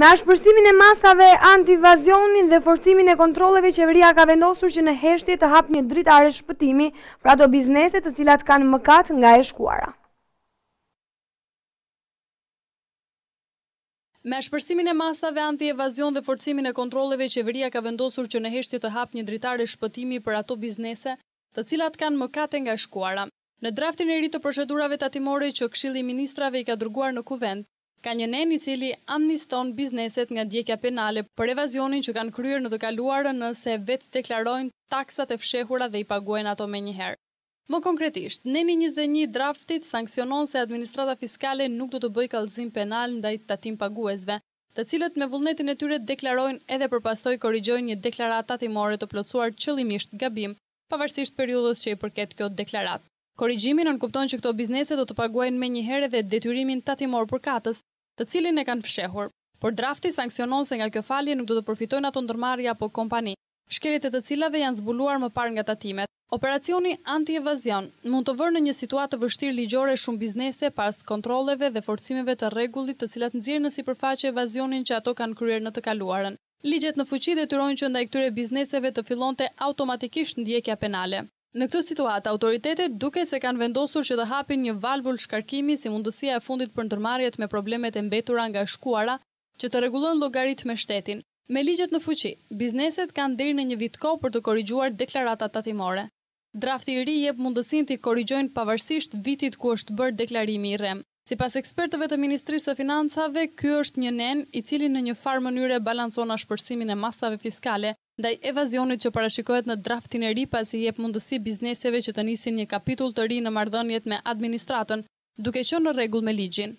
Me ashpërsimin e masave antivazionin dhe forcimin e kontroleve, qeveria ka vendosur që në heshtje të hap një dritare shpëtimi pra ato bizneset të cilat kanë mëkat nga e shkuara. Me shpërsimin e masave anti-evazion dhe forcimin e kontroleve, qeveria ka vendosur që në heshtje të hap një dritare shpëtimi për ato biznese të cilat kanë mëkate nga shkuara. Në draftin e rritë të procedurave të atimore që këshili ministrave i ka drguar në kuvend, Ka një nen i cili amniston bizneset nga djekja penale për evazionin që kanë kryer në të kaluarën nëse vetë deklarojnë taksat e fshehura dhe i paguajnë ato me njëherë. Më konkretisht, neni 21 draftit sankcionon se administrata fiskale nuk do të bëj kalzim penal ndaj tatim paguesve, të cilët me vullnetin e tyre deklarojnë edhe për pastoj korrigjojnë një deklaratë tatimore të plotësuar qëllimisht gabim, pavarësisht periudhës që i përket kjo deklaratë. Korrigjimi nën kupton që këto biznese do të paguajnë me një herë dhe detyrimin tatimor për katës, të cilin e kanë fshehur. Por drafti sankcionon se nga kjo falje nuk do të përfitojnë ato ndërmarrje apo kompani, shkeljet e të cilave janë zbuluar më parë nga tatimet. Operacioni anti-evazion mund të vërë në një situatë të vështirë ligjore shumë biznese pas kontroleve dhe forcimeve të rregullit të cilat nxjerrin në sipërfaqe evazionin që ato kanë kryer në të kaluarën. Ligjet në fuqi detyrojnë që ndaj këtyre bizneseve të fillonte automatikisht ndjekja penale. Në këtë situatë, autoritetet duket se kanë vendosur që të hapin një valvul shkarkimi si mundësia e fundit për ndërmarjet me problemet e mbetura nga shkuara që të regulon logarit me shtetin. Me ligjet në fuqi, bizneset kanë deri në një vit ko për të korrigjuar deklaratat tatimore. Drafti i ri jep mundësin të korrigjojnë pavarësisht vitit ku është bërë deklarimi i rem. Si pas ekspertëve të Ministrisë të Financave, kjo është një nen i cili në një farë mënyre balancon ashpërsimin e masave fiskale, daj evazionit që parashikohet në draftin e ri pasi jep mundësi bizneseve që të nisin një kapitull të ri në marrëdhëniet me administratën duke qenë në rregull me ligjin